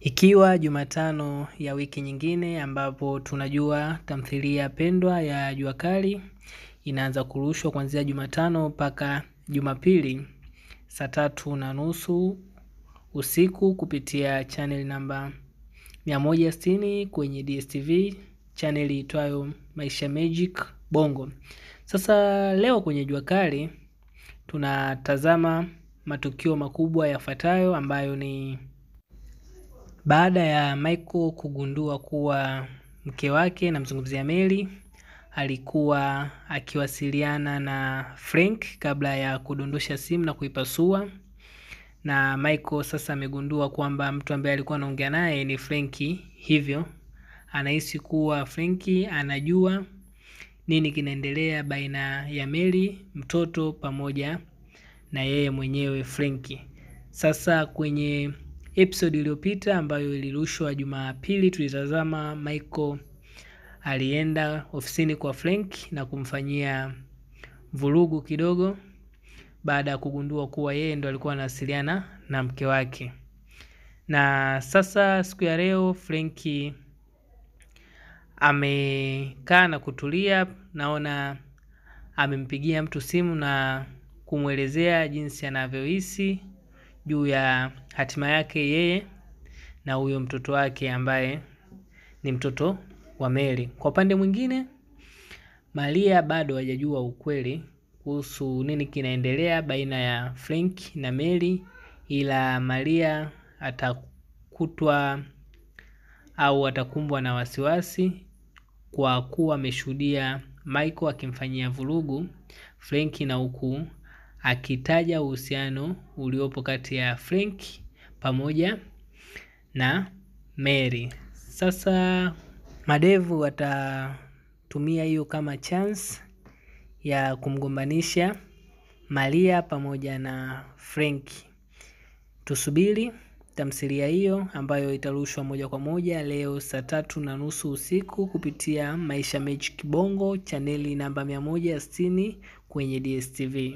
Ikiwa Jumatano ya wiki nyingine ambapo tunajua tamthilia pendwa ya Jua Kali inaanza kurushwa kuanzia Jumatano mpaka Jumapili saa tatu na nusu usiku kupitia chaneli namba 160 kwenye DSTV chaneli itwayo Maisha Magic Bongo. Sasa leo kwenye Jua Kali tunatazama matukio makubwa yafuatayo ambayo ni baada ya Michael kugundua kuwa mke wake, namzungumzia Mary, alikuwa akiwasiliana na Frank kabla ya kudondosha simu na kuipasua, na Michael sasa amegundua kwamba mtu ambaye alikuwa anaongea naye ni Frenki, hivyo anahisi kuwa Frenki anajua nini kinaendelea baina ya Mary, mtoto pamoja na yeye mwenyewe Frenki. Sasa kwenye Episode iliyopita ambayo ilirushwa Jumapili, tulitazama Michael alienda ofisini kwa Frank na kumfanyia vurugu kidogo, baada ya kugundua kuwa yeye ndo alikuwa anawasiliana na mke wake. Na sasa siku ya leo Frenki amekaa na kutulia, naona amempigia mtu simu na kumwelezea jinsi anavyohisi juu ya hatima yake yeye na huyo mtoto wake ambaye ni mtoto wa Mary. Kwa upande mwingine, Maria bado hajajua ukweli kuhusu nini kinaendelea baina ya Frank na Mary, ila Maria atakutwa au atakumbwa na wasiwasi kwa kuwa ameshuhudia Michael akimfanyia vurugu Frank na huku akitaja uhusiano uliopo kati ya Frank pamoja na Mary. Sasa madevu watatumia hiyo kama chance ya kumgombanisha Maria pamoja na Frank. Tusubiri tamthilia hiyo ambayo itarushwa moja kwa moja leo saa tatu na nusu usiku kupitia Maisha Magic Bongo chaneli namba 160 kwenye DSTV.